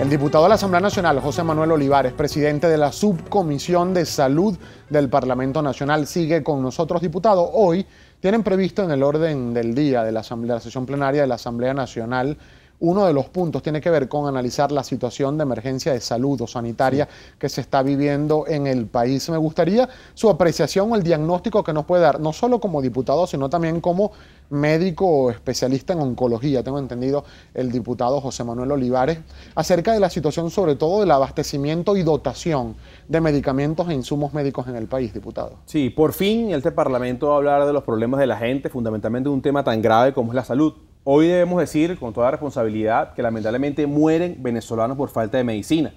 El diputado de la Asamblea Nacional, José Manuel Olivares, presidente de la Subcomisión de Salud del Parlamento Nacional, sigue con nosotros, diputado. Hoy tienen previsto en el orden del día de la, la sesión plenaria de la Asamblea Nacional uno de los puntos tiene que ver con analizar la situación de emergencia de salud o sanitaria que se está viviendo en el país. Me gustaría su apreciación o el diagnóstico que nos puede dar, no solo como diputado, sino también como médico o especialista en oncología, tengo entendido el diputado José Manuel Olivares, acerca de la situación sobre todo del abastecimiento y dotación de medicamentos e insumos médicos en el país, diputado. Sí, por fin este Parlamento va a hablar de los problemas de la gente, fundamentalmente de un tema tan grave como es la salud. Hoy debemos decir con toda responsabilidad que lamentablemente mueren venezolanos por falta de medicina.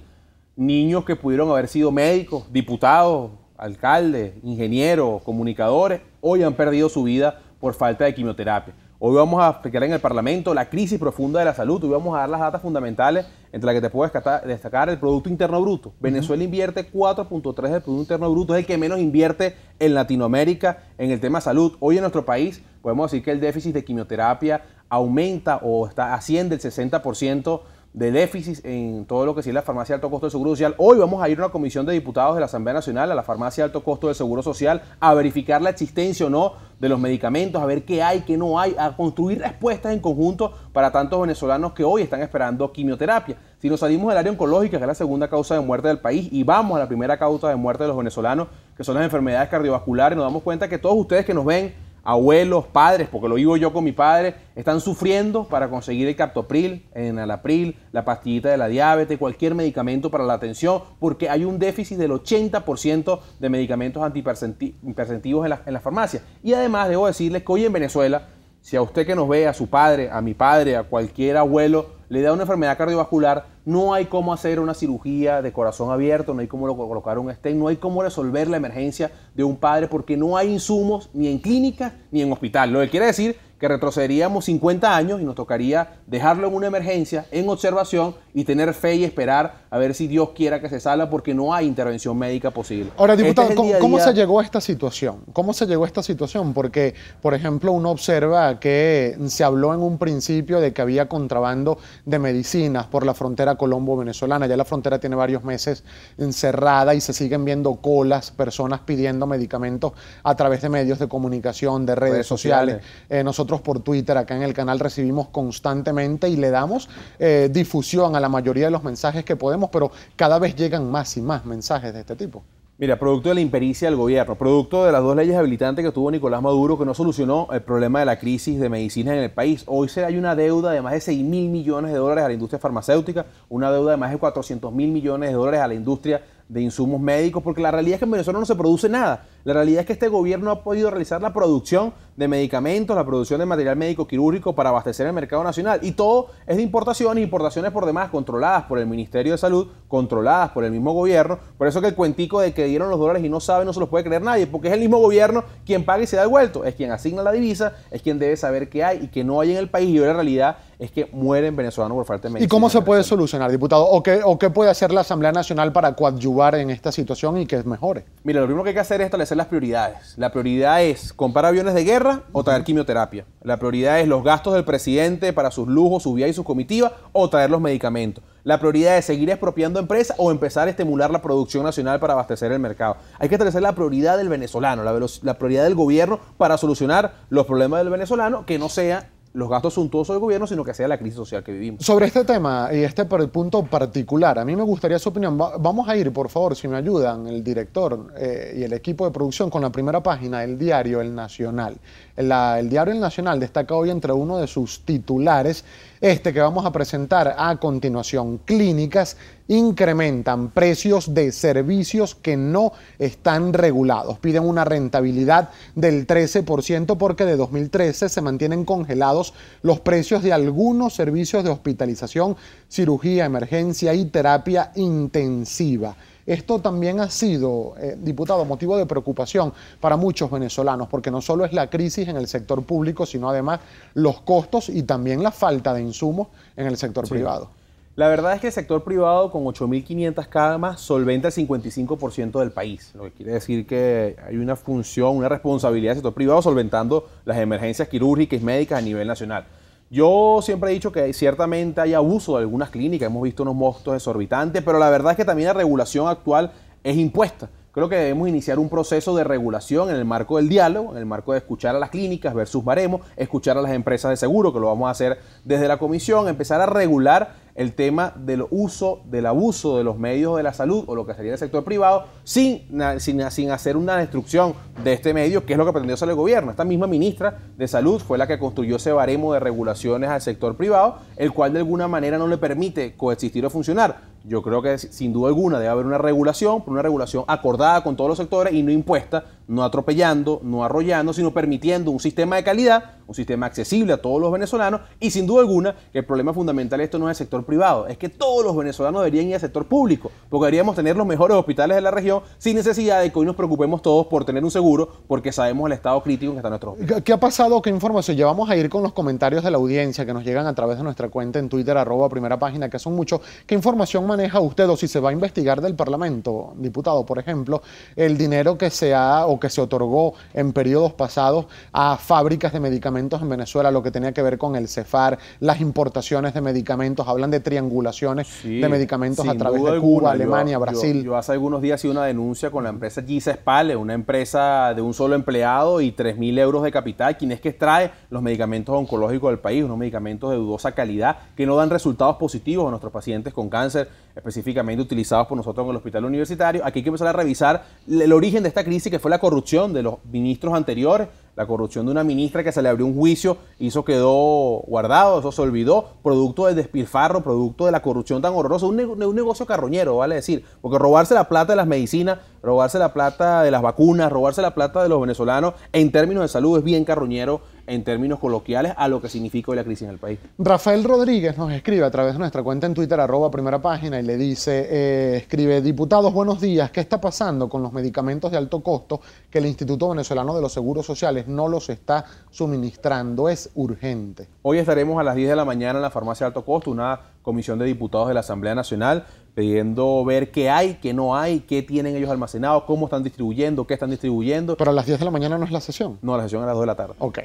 Niños que pudieron haber sido médicos, diputados, alcaldes, ingenieros, comunicadores, hoy han perdido su vida por falta de quimioterapia. Hoy vamos a explicar en el Parlamento la crisis profunda de la salud. Hoy vamos a dar las datas fundamentales entre las que te puedo destacar el Producto Interno Bruto. Venezuela invierte 4.3 del Producto Interno Bruto, es el que menos invierte en Latinoamérica en el tema salud. Hoy en nuestro país podemos decir que el déficit de quimioterapia aumenta o está, asciende el 60% de déficit en todo lo que es la farmacia de alto costo del seguro social. Hoy vamos a ir a una comisión de diputados de la Asamblea Nacional a la farmacia de alto costo del seguro social a verificar la existencia o no de los medicamentos, a ver qué hay, qué no hay, a construir respuestas en conjunto para tantos venezolanos que hoy están esperando quimioterapia. Si nos salimos del área oncológica, que es la segunda causa de muerte del país, y vamos a la primera causa de muerte de los venezolanos, que son las enfermedades cardiovasculares, nos damos cuenta que todos ustedes que nos ven abuelos, padres, porque lo vivo yo con mi padre, están sufriendo para conseguir el captopril, el alapril, la pastillita de la diabetes, cualquier medicamento para la atención, porque hay un déficit del 80% de medicamentos antipersentivos en la farmacia. Y además debo decirles que hoy en Venezuela, si a usted que nos ve, a su padre, a mi padre, a cualquier abuelo, le da una enfermedad cardiovascular, no hay cómo hacer una cirugía de corazón abierto, no hay cómo colocar un stent, no hay cómo resolver la emergencia de un padre porque no hay insumos ni en clínica ni en hospital. Lo que quiere decir que retrocederíamos 50 años y nos tocaría dejarlo en una emergencia, en observación y tener fe y esperar a ver si Dios quiera que se salga porque no hay intervención médica posible. Ahora, este diputado, ¿cómo, se llegó a esta situación? ¿Cómo se llegó a esta situación? Porque, por ejemplo, uno observa que se habló en un principio de que había contrabando de medicinas por la frontera colombo-venezolana. Ya la frontera tiene varios meses encerrada y se siguen viendo colas, personas pidiendo medicamentos a través de medios de comunicación, de redes, sociales. Eh, nosotros por Twitter acá en el canal recibimos constantemente y le damos eh, difusión a la mayoría de los mensajes que podemos, pero cada vez llegan más y más mensajes de este tipo. Mira, producto de la impericia del gobierno, producto de las dos leyes habilitantes que tuvo Nicolás Maduro que no solucionó el problema de la crisis de medicina en el país. Hoy se hay una deuda de más de 6 mil millones de dólares a la industria farmacéutica, una deuda de más de 400 mil millones de dólares a la industria de insumos médicos, porque la realidad es que en Venezuela no se produce nada. La realidad es que este gobierno ha podido realizar la producción de medicamentos, la producción de material médico quirúrgico para abastecer el mercado nacional. Y todo es de importaciones, importaciones por demás controladas por el Ministerio de Salud, controladas por el mismo gobierno. Por eso que el cuentico de que dieron los dólares y no sabe no se los puede creer nadie, porque es el mismo gobierno quien paga y se da el vuelto, es quien asigna la divisa, es quien debe saber qué hay y qué no hay en el país. Y hoy la realidad es que mueren venezolanos por falta de medicina. ¿Y cómo se puede solucionar, diputado? ¿O qué, ¿O qué puede hacer la Asamblea Nacional para coadyuvar en esta situación y que mejore? Mira, lo primero que hay que hacer es establecer las prioridades. La prioridad es comprar aviones de guerra o traer quimioterapia. La prioridad es los gastos del presidente para sus lujos, su vía y su comitiva o traer los medicamentos. La prioridad es seguir expropiando empresas o empezar a estimular la producción nacional para abastecer el mercado. Hay que establecer la prioridad del venezolano, la, la prioridad del gobierno para solucionar los problemas del venezolano, que no sea los gastos suntuosos del gobierno, sino que sea la crisis social que vivimos. Sobre este tema y este punto particular, a mí me gustaría su opinión. vamos a ir, por favor, si me ayudan, el director eh, y el equipo de producción con la primera página del diario El Nacional el diario El Nacional destaca hoy entre uno de sus titulares, este que vamos a presentar a continuación, clínicas incrementan precios de servicios que no están regulados. Piden una rentabilidad del 13% porque de 2013 se mantienen congelados los precios de algunos servicios de hospitalización, cirugía, emergencia y terapia intensiva. Esto también ha sido, eh, diputado, motivo de preocupación para muchos venezolanos, porque no solo es la crisis en el sector público, sino además los costos y también la falta de insumos en el sector privado. La verdad es que el sector privado con 8.500 camas solventa el 55% del país, lo que quiere decir que hay una función, una responsabilidad del sector privado solventando las emergencias quirúrgicas y médicas a nivel nacional. Yo siempre he dicho que ciertamente hay abuso de algunas clínicas, hemos visto unos mostos exorbitantes, pero la verdad es que también la regulación actual es impuesta. Creo que debemos iniciar un proceso de regulación en el marco del diálogo, en el marco de escuchar a las clínicas, versus baremos, escuchar a las empresas de seguro, que lo vamos a hacer desde la comisión, empezar a regular el tema del uso, del abuso de los medios de la salud o lo que sería el sector privado, sin, sin, hacer una destrucción de este medio, que es lo que pretendió hacer el gobierno. Esta misma ministra de Salud fue la que construyó ese baremo de regulaciones al sector privado, el cual de alguna manera no le permite coexistir o funcionar. Yo creo que sin duda alguna debe haber una regulación, una regulación acordada con todos los sectores y no impuesta, no atropellando, no arrollando, sino permitiendo un sistema de calidad un sistema accesible a todos los venezolanos y sin duda alguna que el problema fundamental de esto no es el sector privado, es que todos los venezolanos deberían ir al sector público, porque deberíamos tener los mejores hospitales de la región sin necesidad de que hoy nos preocupemos todos por tener un seguro, porque sabemos el estado crítico en que está nuestro ¿Qué ha pasado? ¿Qué información? Ya vamos a ir con los comentarios de la audiencia que nos llegan a través de nuestra cuenta en Twitter, arroba primera página, que son muchos. ¿Qué información maneja usted o si se va a investigar del Parlamento, diputado, por ejemplo, el dinero que se ha o que se otorgó en periodos pasados a fábricas de medicamentos? en Venezuela, lo que tenía que ver con el CEFAR, las importaciones de medicamentos, hablan de triangulaciones de medicamentos a través de Cuba, Alemania, Brasil. Yo, hace algunos días hice una denuncia con la empresa Giza Spale, una empresa de un solo empleado y 3.000 mil euros de capital, quien es que extrae los medicamentos oncológicos del país, unos medicamentos de dudosa calidad que no dan resultados positivos a nuestros pacientes con cáncer, específicamente utilizados por nosotros en el hospital universitario. Aquí hay que empezar a revisar el origen de esta crisis, que fue la corrupción de los ministros anteriores la corrupción de una ministra que se le abrió un juicio y eso quedó guardado, eso se olvidó, producto del despilfarro, producto de la corrupción tan horrorosa, un, un negocio carroñero, vale decir, porque robarse la plata de las medicinas, robarse la plata de las vacunas, robarse la plata de los venezolanos en términos de salud es bien carroñero en términos coloquiales a lo que hoy la crisis en el país. Rafael Rodríguez nos escribe a través de nuestra cuenta en Twitter, arroba primera página, y le dice, eh, escribe, diputados, buenos días, ¿qué está pasando con los medicamentos de alto costo que el Instituto Venezolano de los Seguros Sociales no los está suministrando? Es urgente. Hoy estaremos a las 10 de la mañana en la farmacia de alto costo, una comisión de diputados de la Asamblea Nacional pidiendo ver qué hay, qué no hay, qué tienen ellos almacenados, cómo están distribuyendo, qué están distribuyendo. Pero a las 10 de la mañana no es la sesión. No, la sesión es a las 2 de la tarde. Ok.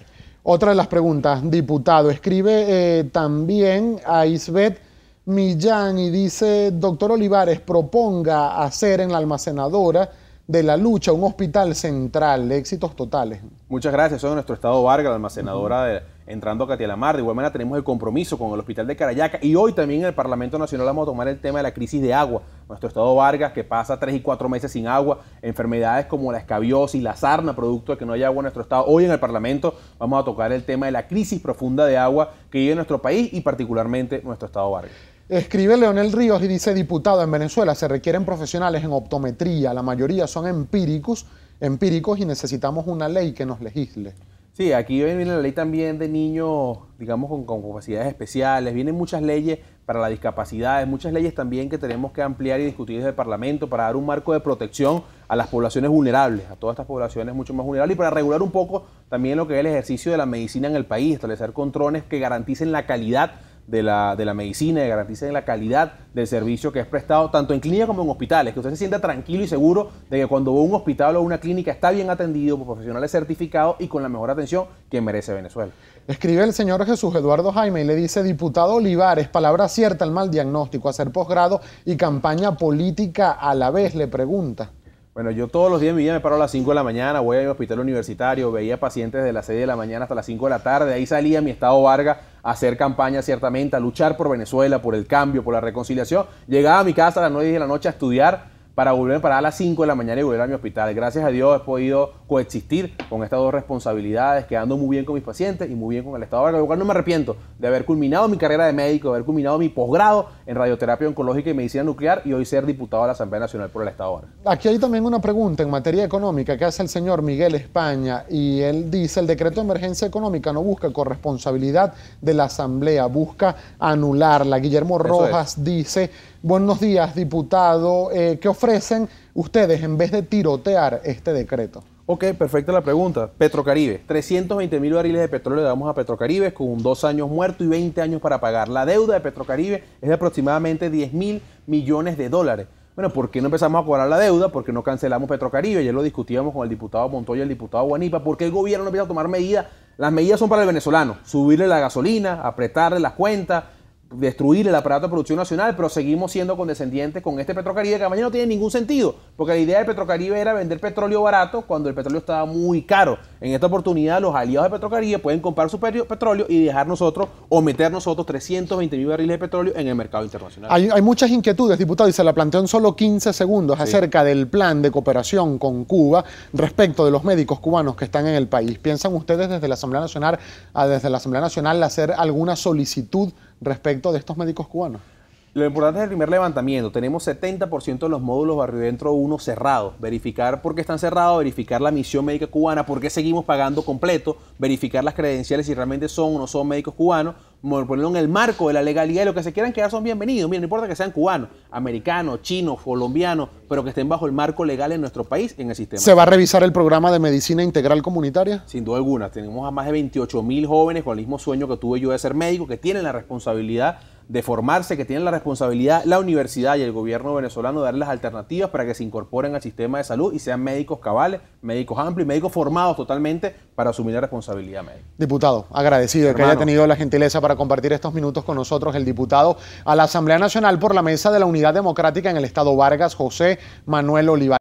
Otra de las preguntas, diputado, escribe eh, también a Isbeth Millán y dice, doctor Olivares, proponga hacer en la almacenadora de la lucha un hospital central, éxitos totales. Muchas gracias, soy de nuestro estado Vargas, la almacenadora de entrando a Catialamar. De igual manera tenemos el compromiso con el Hospital de Carayaca y hoy también en el Parlamento Nacional vamos a tomar el tema de la crisis de agua. Nuestro estado Vargas que pasa tres y cuatro meses sin agua, enfermedades como la escabiosis, la sarna, producto de que no haya agua en nuestro estado. Hoy en el Parlamento vamos a tocar el tema de la crisis profunda de agua que vive nuestro país y particularmente nuestro estado Vargas. Escribe Leonel Ríos y dice, diputado, en Venezuela se requieren profesionales en optometría, la mayoría son empíricos, empíricos y necesitamos una ley que nos legisle. Sí, aquí viene la ley también de niños, digamos, con, capacidades especiales. Vienen muchas leyes para las discapacidades, muchas leyes también que tenemos que ampliar y discutir desde el Parlamento para dar un marco de protección a las poblaciones vulnerables, a todas estas poblaciones mucho más vulnerables y para regular un poco también lo que es el ejercicio de la medicina en el país, establecer controles que garanticen la calidad de la, medicina, y garanticen la calidad del servicio que es prestado, tanto en clínica como en hospitales, que usted se sienta tranquilo y seguro de que cuando va a un hospital o una clínica está bien atendido por profesionales certificados y con la mejor atención que merece Venezuela. Escribe el señor Jesús Eduardo Jaime y le dice, diputado Olivares, palabra cierta el mal diagnóstico, hacer posgrado y campaña política a la vez, le pregunta. Bueno, yo todos los días mi vida me paro a las 5 de la mañana, voy a mi hospital universitario, veía pacientes desde las 6 de la mañana hasta las 5 de la tarde, ahí salía mi estado Varga a hacer campaña ciertamente, a luchar por Venezuela, por el cambio, por la reconciliación. Llegaba a mi casa a las 9 de la noche a estudiar para volver para a las 5 de la mañana y volver a mi hospital. Gracias a Dios he podido coexistir con estas dos responsabilidades, quedando muy bien con mis pacientes y muy bien con el estado, de lo no me arrepiento de haber culminado mi carrera de médico, de haber culminado mi posgrado en radioterapia oncológica y medicina nuclear y hoy ser diputado de la Asamblea Nacional por el Estado. Aquí hay también una pregunta en materia económica que hace el señor Miguel España y él dice, el decreto de emergencia económica no busca corresponsabilidad de la Asamblea, busca anularla. Guillermo Rojas dice buenos días, diputado, eh, ¿qué ofrecen ustedes en vez de tirotear este decreto? Ok, perfecta la pregunta. Petrocaribe, 320 mil barriles de petróleo le damos a Petrocaribe con dos años muerto y 20 años para pagar. La deuda de Petrocaribe es de aproximadamente 10 mil millones de dólares. Bueno, ¿por qué no empezamos a cobrar la deuda? Porque no cancelamos Petrocaribe? Ayer lo discutíamos con el diputado Montoya y el diputado Guanipa. ¿Por qué el gobierno no empieza a tomar medidas? Las medidas son para el venezolano. Subirle la gasolina, apretarle las cuentas, destruir el aparato de producción nacional, pero seguimos siendo condescendientes con este Petrocaribe que mañana no tiene ningún sentido, porque la idea de Petrocaribe era vender petróleo barato cuando el petróleo estaba muy caro. En esta oportunidad los aliados de Petrocaribe pueden comprar su petróleo y dejar nosotros o meter nosotros 320 mil barriles de petróleo en el mercado internacional. Hay, muchas inquietudes, diputado, y se la planteó en solo 15 segundos acerca del plan de cooperación con Cuba respecto de los médicos cubanos que están en el país. ¿Piensan ustedes desde la Asamblea Nacional, desde la Asamblea Nacional hacer alguna solicitud respecto de estos médicos cubanos? Lo importante es el primer levantamiento. Tenemos 70% de los módulos barrio dentro uno cerrados. Verificar por qué están cerrados, verificar la misión médica cubana, por qué seguimos pagando completo, verificar las credenciales si realmente son o no son médicos cubanos, ponerlo en el marco de la legalidad y lo que se quieran quedar son bienvenidos. Miren, no importa que sean cubanos, americanos, chinos, colombianos, pero que estén bajo el marco legal en nuestro país, en el sistema. ¿Se va a revisar el programa de medicina integral comunitaria? Sin duda alguna. Tenemos a más de 28 mil jóvenes con el mismo sueño que tuve yo de ser médico, que tienen la responsabilidad de formarse, que tienen la responsabilidad, la universidad y el gobierno venezolano de darles las alternativas para que se incorporen al sistema de salud y sean médicos cabales, médicos amplios, médicos formados totalmente para asumir la responsabilidad médica. Diputado, agradecido de que haya tenido la gentileza para compartir estos minutos con nosotros el diputado a la Asamblea Nacional por la Mesa de la Unidad Democrática en el Estado Vargas, José Manuel Olivares.